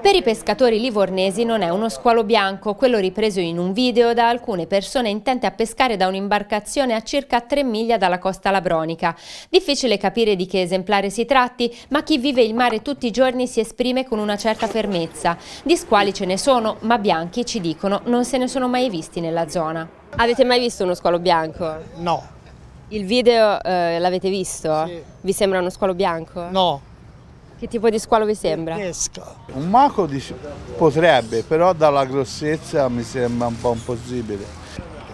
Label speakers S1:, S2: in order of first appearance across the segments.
S1: Per i pescatori livornesi non è uno squalo bianco, quello ripreso in un video da alcune persone intente a pescare da un'imbarcazione a circa 3 miglia dalla costa labronica. Difficile capire di che esemplare si tratti, ma chi vive il mare tutti i giorni si esprime con una certa fermezza. Di squali ce ne sono, ma bianchi, ci dicono, non se ne sono mai visti nella zona. Avete mai visto uno squalo bianco? No. Il video eh, l'avete visto? Sì. Vi sembra uno squalo bianco? No. Che tipo di squalo vi sembra? Pesca.
S2: Un maco dice, potrebbe, però dalla grossezza mi sembra un po' impossibile.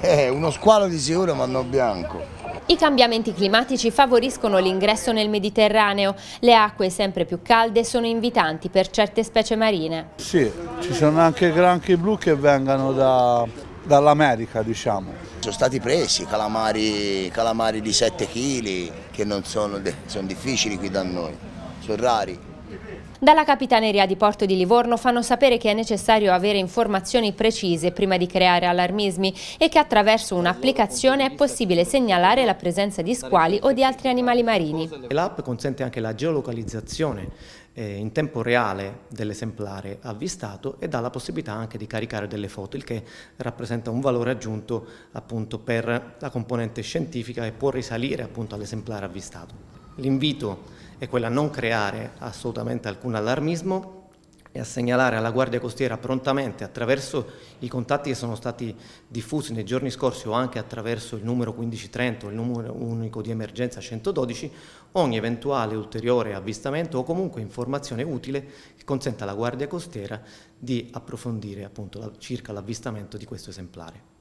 S2: Eh, uno squalo di sicuro ma non bianco.
S1: I cambiamenti climatici favoriscono l'ingresso nel Mediterraneo. Le acque sempre più calde sono invitanti per certe specie marine. Sì, ci sono anche granchi blu che vengono da, dall'America, diciamo.
S2: Sono stati presi calamari, calamari di 7 kg che non sono, sono difficili qui da noi sono
S1: Dalla Capitaneria di Porto di Livorno fanno sapere che è necessario avere informazioni precise prima di creare allarmismi e che attraverso un'applicazione è possibile segnalare la presenza di squali o di altri animali marini.
S3: L'app consente anche la geolocalizzazione eh, in tempo reale dell'esemplare avvistato e dà la possibilità anche di caricare delle foto, il che rappresenta un valore aggiunto appunto per la componente scientifica e può risalire appunto all'esemplare avvistato. L'invito è quella non creare assolutamente alcun allarmismo e a segnalare alla Guardia Costiera prontamente attraverso i contatti che sono stati diffusi nei giorni scorsi o anche attraverso il numero 1530 o il numero unico di emergenza 112 ogni eventuale ulteriore avvistamento o comunque informazione utile che consenta alla Guardia Costiera di approfondire appunto, circa l'avvistamento di questo esemplare.